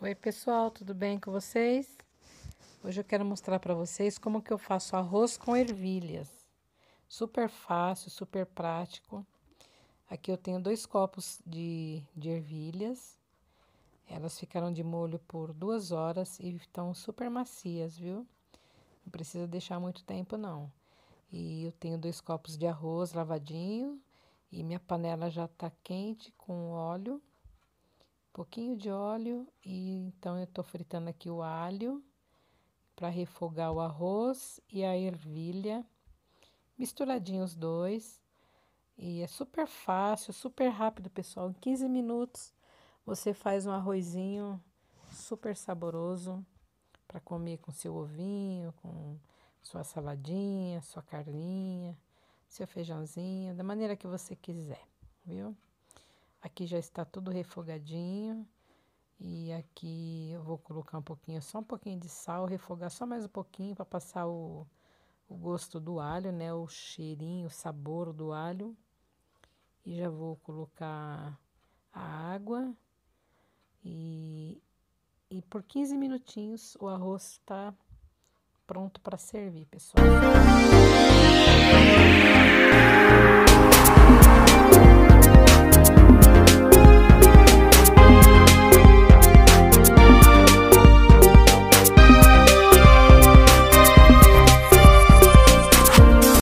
Oi pessoal, tudo bem com vocês? Hoje eu quero mostrar para vocês como que eu faço arroz com ervilhas. Super fácil, super prático. Aqui eu tenho dois copos de, de ervilhas. Elas ficaram de molho por duas horas e estão super macias, viu? Não precisa deixar muito tempo não. E eu tenho dois copos de arroz lavadinho e minha panela já está quente com óleo pouquinho de óleo e então eu tô fritando aqui o alho para refogar o arroz e a ervilha, misturadinho os dois. E é super fácil, super rápido, pessoal. Em 15 minutos você faz um arrozinho super saboroso para comer com seu ovinho, com sua saladinha, sua carninha, seu feijãozinho, da maneira que você quiser, viu? Aqui já está tudo refogadinho. E aqui eu vou colocar um pouquinho, só um pouquinho de sal, refogar só mais um pouquinho para passar o, o gosto do alho, né? O cheirinho, o sabor do alho. E já vou colocar a água. E, e por 15 minutinhos o arroz está pronto para servir, pessoal.